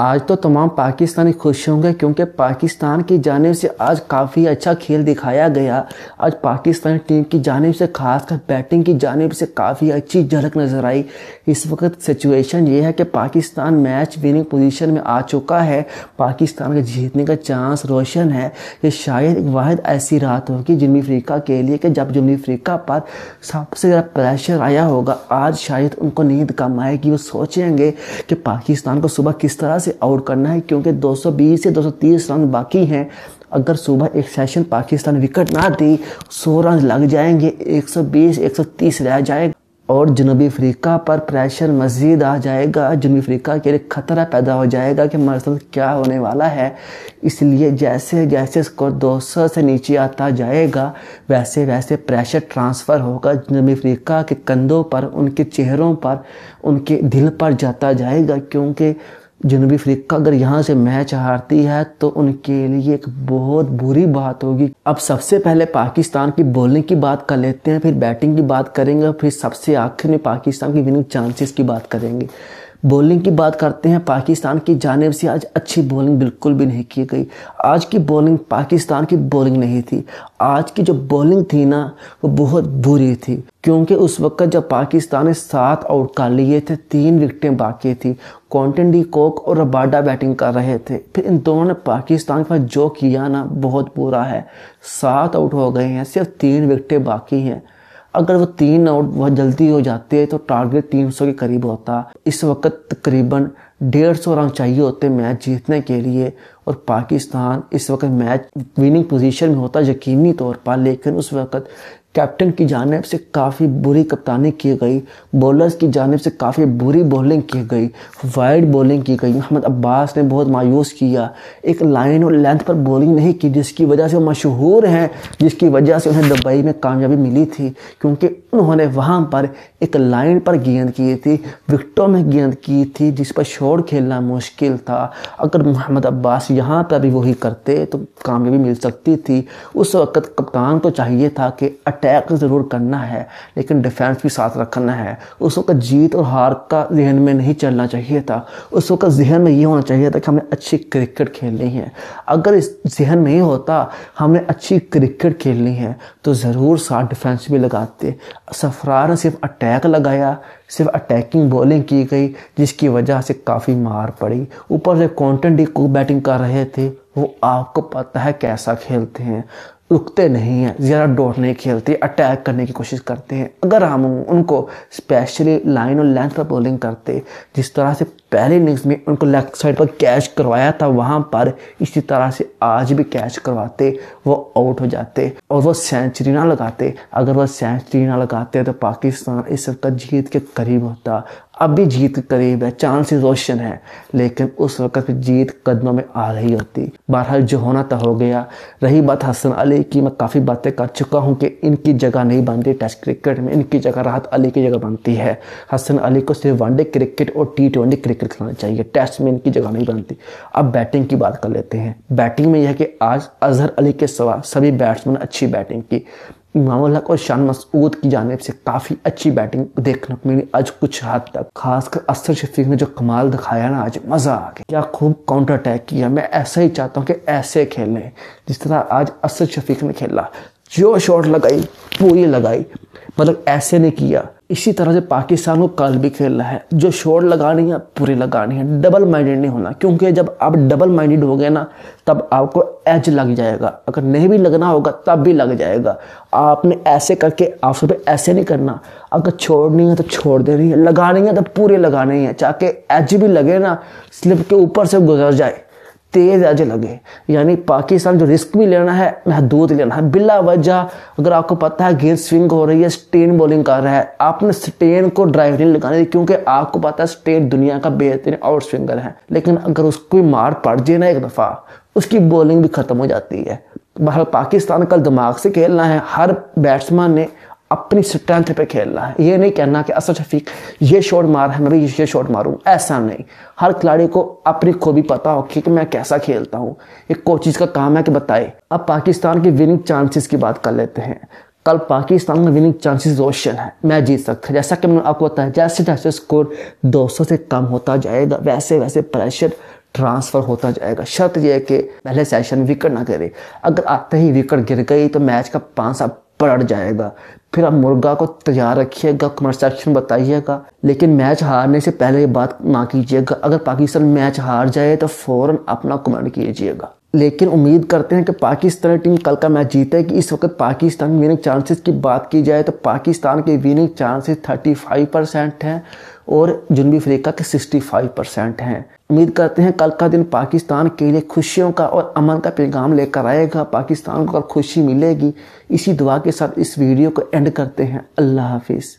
आज तो तमाम पाकिस्तानी खुश होंगे क्योंकि पाकिस्तान की जानब से आज काफ़ी अच्छा खेल दिखाया गया आज पाकिस्तानी टीम की जानब से खासकर बैटिंग की जानब से काफ़ी अच्छी झलक नज़र आई इस वक्त सिचुएशन ये है कि पाकिस्तान मैच विनिंग पोजीशन में आ चुका है पाकिस्तान के जीतने का चांस रोशन है ये शायद एक वाद ऐसी रात होगी जनूबी अफ्रीका के लिए कि जब जनूबी अफ्रीका पर सबसे ज़्यादा प्रेशर आया होगा आज शायद उनको नींद कम आएगी वो सोचेंगे कि पाकिस्तान को सुबह किस तरह से से आउट करना है क्योंकि 220 से 230 रन बाकी हैं अगर सुबह एक सेशन पाकिस्तान विकेट ना दी 100 रन लग जाएंगे 120 130 रह जाएगा और जनूबी अफ्रीका पर प्रेशर मज़ीद आ जाएगा जनूबी अफ्रीका के लिए ख़तरा पैदा हो जाएगा कि हमारे क्या होने वाला है इसलिए जैसे जैसे स्कोर 200 से नीचे आता जाएगा वैसे वैसे प्रेशर ट्रांसफ़र होगा जनूबी अफ्रीका के कंधों पर उनके चेहरों पर उनके दिल पर जाता जाएगा क्योंकि जनूबी अफ्रीका अगर यहाँ से मैच हारती है तो उनके लिए एक बहुत बुरी बात होगी अब सबसे पहले पाकिस्तान की बॉलिंग की बात कर लेते हैं फिर बैटिंग की बात करेंगे फिर सबसे आखिर में पाकिस्तान की विनिंग चांसेस की बात करेंगे बॉलिंग की बात करते हैं पाकिस्तान की जानब से आज अच्छी बॉलिंग बिल्कुल भी नहीं की गई आज की बॉलिंग पाकिस्तान की बॉलिंग नहीं थी आज की जो बॉलिंग थी ना वो बहुत बुरी थी क्योंकि उस वक्त जब पाकिस्तान ने सात आउट कर लिए थे तीन विकटें बाकी थी कॉन्टन डी कोक और रबाडा बैटिंग कर रहे थे फिर इन दोनों ने पाकिस्तान के पास जो किया ना बहुत बुरा है सात आउट हो गए हैं सिर्फ तीन विकटें बाकी हैं अगर वो तीन आउट बहुत जल्दी हो जाते हैं तो टारगेट तीन के करीब होता इस वक्त तकरीबन डेढ़ सौ रन चाहिए होते मैच जीतने के लिए और पाकिस्तान इस वक्त मैच विनिंग पोजीशन में होता यकीनी तौर पर लेकिन उस वक्त कैप्टन की जानब से काफ़ी बुरी कप्तानी की गई बॉलर्स की जानब से काफ़ी बुरी बॉलिंग की गई वाइड बॉलिंग की गई मोहम्मद अब्बास ने बहुत मायूस किया एक लाइन और लेंथ पर बॉलिंग नहीं की जिसकी वजह से वो मशहूर हैं जिसकी वजह से उन्हें दुबई में कामयाबी मिली थी क्योंकि उन्होंने वहाँ पर एक लाइन पर गेंद की थी विकटों में गेंद की थी जिस पर शोर खेलना मुश्किल था अगर मोहम्मद अब्बास यहाँ पर भी वही करते तो कामयाबी मिल सकती थी उस वक्त कप्तान को चाहिए था कि अटैक ज़रूर करना है लेकिन डिफेंस भी साथ रखना है उस वक्त जीत और हार का जहन में नहीं चलना चाहिए था उस वक्त जहन में ये होना चाहिए था कि हमने अच्छी क्रिकेट खेलनी है अगर इस जहन में ही होता हमने अच्छी क्रिकेट खेलनी है तो ज़रूर साथ डिफेंस भी लगाते सफरार ने सिर्फ अटैक लगाया सिर्फ अटैकिंग बॉलिंग की गई जिसकी वजह से काफ़ी मार पड़ी ऊपर से कॉन्टेंट डी को बैटिंग कर रहे थे वो आपको पता है कैसा खेलते हैं रुकते नहीं हैं ज़्यादा नहीं खेलते अटैक करने की कोशिश करते हैं अगर हम उनको स्पेशली लाइन और लेंथ पर बॉलिंग करते जिस तरह से पहले इनिंग्स में उनको लेफ्ट साइड पर कैच करवाया था वहाँ पर इसी तरह से आज भी कैच करवाते वो आउट हो जाते और वो सेंचुरी ना लगाते अगर वो सेंचुरी ना लगाते तो पाकिस्तान इस वक्त जीत के करीब होता अब भी जीत के करीब है चांसेस रोशन है लेकिन उस वक्त जीत कदमों में आ रही होती बहरहाल जो होना तो हो गया रही बात हसन अली की मैं काफ़ी बातें कर चुका हूँ कि इनकी जगह नहीं बनती टेस्ट क्रिकेट में इनकी जगह राहत अली की जगह बनती है हसन अली को सिर्फ वनडे क्रिकेट और टी ट्वेंटी क्रिकेट क्रिकेट खिलाना चाहिए टेस्ट में इनकी जगह नहीं बनती अब बैटिंग की बात कर लेते हैं बैटिंग में यह कि आज अजहर अली के सवा सभी बैट्समैन अच्छी बैटिंग की इमाम हक और शान मसूद की जानब से काफ़ी अच्छी बैटिंग देखने को मिली आज कुछ हद तक खासकर असर शफीक ने जो कमाल दिखाया ना आज मज़ा आ गया क्या खूब काउंटर अटैक किया मैं ऐसा ही चाहता हूँ कि ऐसे खेलें जिस तरह आज असर शफीक ने खेला जो शॉट लगाई पूरी लगाई मतलब ऐसे नहीं किया इसी तरह से पाकिस्तान को कल भी खेलना है जो शोर लगानी है पूरी लगानी है डबल माइंडेड नहीं होना क्योंकि जब आप डबल माइंडेड हो गए ना तब आपको एज लग जाएगा अगर नहीं भी लगना होगा तब भी लग जाएगा आपने ऐसे करके आप सब ऐसे नहीं करना अगर छोड़नी है तो छोड़ देनी है लगानी है तो पूरी लगानी है चाहे एज भी लगे ना स्लिप के ऊपर से गुजर जाए तेज आज लगे यानी पाकिस्तान जो रिस्क भी लेना है महदूद लेना है बिला वजह अगर आपको पता है गेंद स्विंग हो रही है स्टेन बॉलिंग कर रहा है आपने स्टेन को ड्राइव नहीं लगाने दी क्योंकि आपको पता है स्टेन दुनिया का बेहतरीन आउट स्विंगर है लेकिन अगर उसको मार पड़ जाए ना एक दफ़ा उसकी बॉलिंग भी ख़त्म हो जाती है बहर पाकिस्तान का दिमाग से खेलना है हर बैट्समैन ने अपनी स्ट्रेंथ पे खेलना है ये नहीं कहना कि असद शफीक ये शॉट मार है मैं भी ये शॉट मारूं ऐसा नहीं हर खिलाड़ी को अपनी खूबी पता हो कि मैं कैसा खेलता हूँ एक कोचिज का काम है कि बताए अब पाकिस्तान की विनिंग चांसेस की बात कर लेते हैं कल पाकिस्तान में विनिंग चांसेस रोशन है मैं जीत सकता जैसा कि मैंने आपको बताया जैसे जैसे स्कोर 200 से कम होता जाएगा वैसे वैसे प्रेशर ट्रांसफ़र होता जाएगा शर्त यह है कि पहले सेशन विकेट ना गिरे अगर आते ही विकेट गिर गई तो मैच का पांच सा पड़ जाएगा फिर आप मुर्गा को तैयार रखिएगा कमेंट सेक्शन बताइएगा लेकिन मैच हारने से पहले ये बात ना कीजिएगा अगर पाकिस्तान मैच हार जाए तो फ़ौरन अपना कमेंट कीजिएगा लेकिन उम्मीद करते हैं कि पाकिस्तानी टीम कल का मैच जीतेगी इस वक्त पाकिस्तान विनिंग चांसेस की बात की जाए तो पाकिस्तान के विनिंग चांसेस 35 परसेंट हैं और जनूबी अफ्रीका के 65 परसेंट हैं उम्मीद करते हैं कल का दिन पाकिस्तान के लिए खुशियों का और अमन का पैगाम लेकर आएगा पाकिस्तान को और खुशी मिलेगी इसी दुआ के साथ इस वीडियो को एंड करते हैं अल्लाह हाफिज़